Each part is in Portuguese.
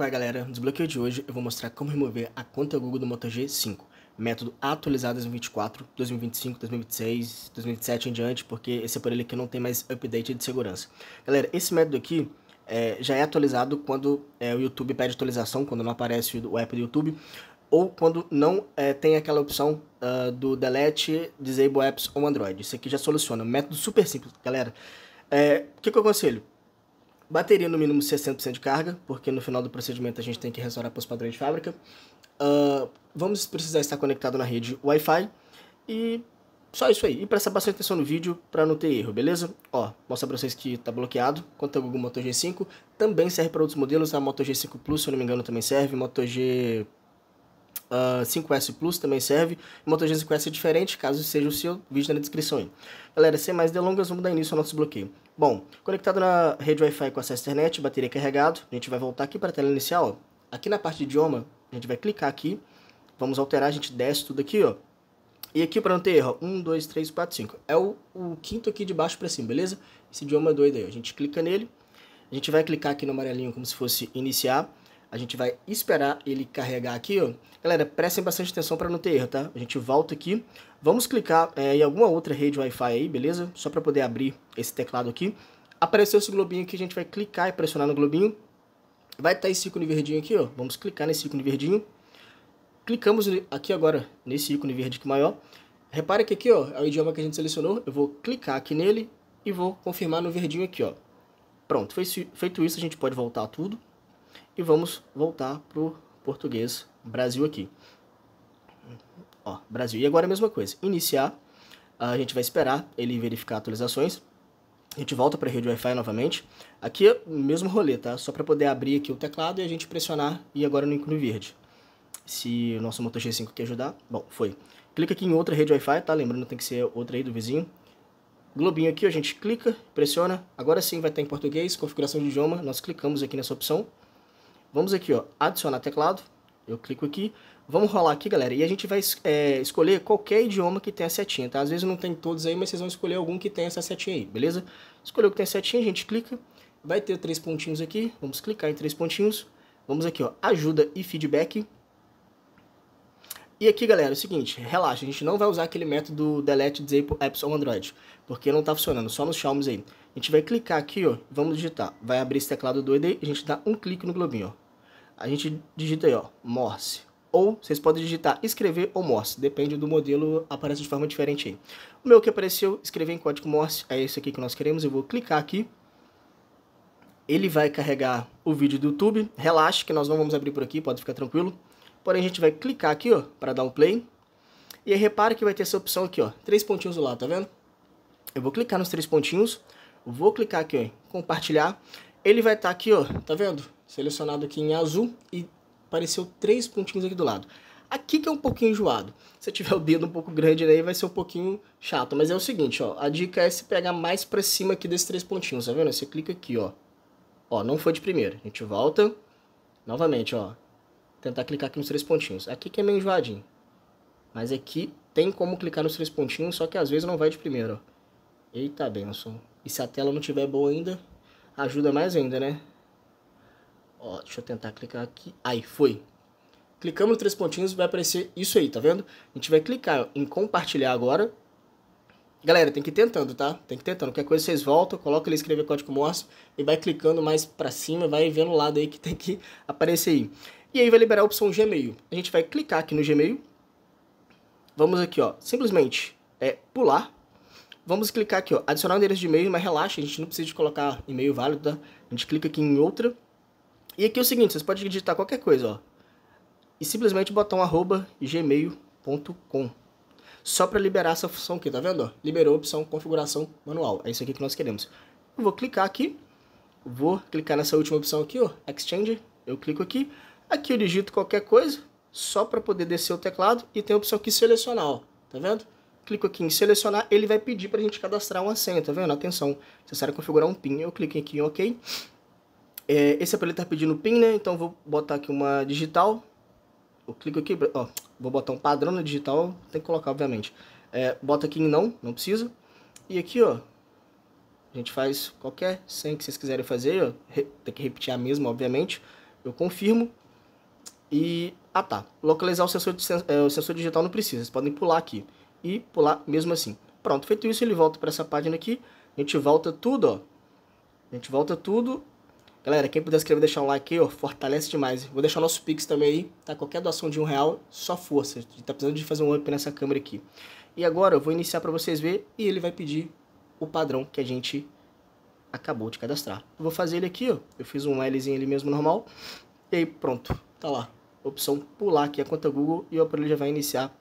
Qual é galera, no desbloqueio de hoje eu vou mostrar como remover a conta Google do Moto G5, método atualizado 2024, 2025, 2026, 2027 em diante, porque esse aparelho aqui não tem mais update de segurança. Galera, esse método aqui é, já é atualizado quando é, o YouTube pede atualização, quando não aparece o app do YouTube, ou quando não é, tem aquela opção uh, do Delete, Disable Apps ou Android. Isso aqui já soluciona, um método super simples, galera. É, o que, que eu aconselho? Bateria no mínimo 60% de carga, porque no final do procedimento a gente tem que restaurar para os padrões de fábrica. Uh, vamos precisar estar conectado na rede Wi-Fi. E só isso aí. E prestar bastante atenção no vídeo para não ter erro, beleza? Ó, mostra para vocês que está bloqueado. Quanto ao Google Moto G5, também serve para outros modelos. A tá? Moto G5 Plus, se eu não me engano, também serve. Moto G uh, ah, 5S Plus também serve. Motor Moto G 5S é diferente, caso seja o seu, vídeo na descrição aí. Galera, sem mais delongas, vamos dar início ao nosso bloqueio. Bom, conectado na rede Wi-Fi com acesso à internet, bateria carregado, a gente vai voltar aqui para a tela inicial. Ó. Aqui na parte de idioma, a gente vai clicar aqui, vamos alterar, a gente desce tudo aqui, ó. E aqui para não ter erro, 1, 2, 3, 4, 5. É o, o quinto aqui de baixo para cima, beleza? Esse idioma é doido aí, a gente clica nele. A gente vai clicar aqui no amarelinho como se fosse iniciar. A gente vai esperar ele carregar aqui, ó. Galera, prestem bastante atenção para não ter erro, tá? A gente volta aqui, vamos clicar é, em alguma outra rede Wi-Fi aí, beleza? Só para poder abrir esse teclado aqui. Apareceu esse globinho aqui, a gente vai clicar e pressionar no globinho. Vai estar tá esse ícone verdinho aqui, ó. Vamos clicar nesse ícone verdinho. Clicamos aqui agora nesse ícone verde aqui maior. Repara que aqui, ó, é o idioma que a gente selecionou. Eu vou clicar aqui nele e vou confirmar no verdinho aqui, ó. Pronto, feito isso, a gente pode voltar tudo. E vamos voltar para o português Brasil aqui. Ó, Brasil. E agora a mesma coisa. Iniciar. A gente vai esperar ele verificar atualizações. A gente volta para a rede Wi-Fi novamente. Aqui é o mesmo rolê, tá? Só para poder abrir aqui o teclado e a gente pressionar e agora no ícone verde. Se o nosso Moto G5 quer ajudar. Bom, foi. Clica aqui em outra rede Wi-Fi, tá? Lembrando tem que ser outra aí do vizinho. Globinho aqui, a gente clica, pressiona. Agora sim vai estar em português, configuração de idioma. Nós clicamos aqui nessa opção. Vamos aqui, ó, adicionar teclado. Eu clico aqui. Vamos rolar aqui, galera. E a gente vai é, escolher qualquer idioma que tenha setinha, tá? Às vezes não tem todos aí, mas vocês vão escolher algum que tenha essa setinha aí, beleza? Escolheu o que tem setinha, a gente clica. Vai ter três pontinhos aqui. Vamos clicar em três pontinhos. Vamos aqui, ó, ajuda e feedback. E aqui, galera, é o seguinte, relaxa, a gente não vai usar aquele método delete disable apps on Android, porque não tá funcionando, só nos Xiaomi aí. A gente vai clicar aqui, ó, vamos digitar, vai abrir esse teclado doido aí, a gente dá um clique no globinho, ó a gente digita aí, ó, Morse. Ou vocês podem digitar escrever ou Morse, depende do modelo, aparece de forma diferente aí. O meu que apareceu, escrever em código Morse, é esse aqui que nós queremos, eu vou clicar aqui. Ele vai carregar o vídeo do YouTube, relaxe que nós não vamos abrir por aqui, pode ficar tranquilo. Porém, a gente vai clicar aqui, ó, para dar um play. E aí repara que vai ter essa opção aqui, ó, três pontinhos do lado, tá vendo? Eu vou clicar nos três pontinhos, vou clicar aqui, ó, compartilhar. Ele vai estar tá aqui, ó, tá vendo? selecionado aqui em azul e apareceu três pontinhos aqui do lado. Aqui que é um pouquinho enjoado. Se tiver o dedo um pouco grande aí, vai ser um pouquinho chato. Mas é o seguinte, ó. A dica é se pegar mais pra cima aqui desses três pontinhos, tá vendo? Você clica aqui, ó. Ó, não foi de primeira. A gente volta. Novamente, ó. Tentar clicar aqui nos três pontinhos. Aqui que é meio enjoadinho. Mas aqui tem como clicar nos três pontinhos, só que às vezes não vai de primeira, ó. Eita benção. E se a tela não tiver boa ainda, ajuda mais ainda, né? Ó, deixa eu tentar clicar aqui. Aí, foi. Clicamos nos três pontinhos, vai aparecer isso aí, tá vendo? A gente vai clicar em compartilhar agora. Galera, tem que ir tentando, tá? Tem que ir tentando. Qualquer coisa vocês voltam, coloca ali, escrever código Morse e vai clicando mais pra cima, vai vendo o lado aí que tem que aparecer aí. E aí vai liberar a opção Gmail. A gente vai clicar aqui no Gmail. Vamos aqui, ó, simplesmente é pular. Vamos clicar aqui, ó, adicionar endereço de e-mail, mas relaxa, a gente não precisa de colocar e-mail válido, tá? A gente clica aqui em outra. E aqui é o seguinte, vocês podem digitar qualquer coisa, ó. E simplesmente botar um arroba gmail.com. Só para liberar essa função aqui, tá vendo? Ó? Liberou a opção configuração manual. É isso aqui que nós queremos. Eu vou clicar aqui. Vou clicar nessa última opção aqui, ó. Exchange. Eu clico aqui. Aqui eu digito qualquer coisa. Só para poder descer o teclado. E tem a opção aqui selecionar, ó. Tá vendo? clico aqui em selecionar, ele vai pedir para a gente cadastrar uma senha, tá vendo? Atenção, necessário configurar um PIN. Eu clico aqui em OK. É, esse aparelho tá pedindo PIN, né? Então vou botar aqui uma digital. Eu clico aqui, ó, vou botar um padrão na digital, tem que colocar, obviamente. É, bota aqui em não, não precisa. E aqui, ó, a gente faz qualquer senha que vocês quiserem fazer, ó, tem que repetir a mesma, obviamente. Eu confirmo. E, ah tá, localizar o sensor, é, o sensor digital não precisa, vocês podem pular aqui. E pular mesmo assim. Pronto, feito isso, ele volta para essa página aqui. A gente volta tudo, ó. A gente volta tudo Galera, quem puder escrever, deixar um like aqui, ó, fortalece demais. Vou deixar o nosso Pix também aí, tá? Qualquer doação de um real, só força. A gente tá precisando de fazer um up nessa câmera aqui. E agora eu vou iniciar para vocês verem e ele vai pedir o padrão que a gente acabou de cadastrar. Eu vou fazer ele aqui, ó. Eu fiz um Lzinho ali mesmo normal. E aí, pronto. Tá lá. Opção pular aqui a conta Google e o aparelho já vai iniciar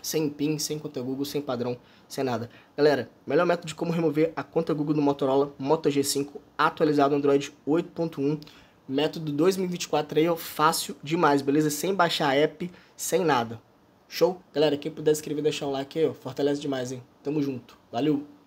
sem PIN, sem conta Google, sem padrão, sem nada. Galera, melhor método de como remover a conta Google do Motorola Moto G5 atualizado Android 8.1, método 2024 aí, ó, fácil demais, beleza? Sem baixar app, sem nada. Show? Galera, quem puder escrever, inscrever deixar um like aí, ó, fortalece demais, hein? Tamo junto. Valeu!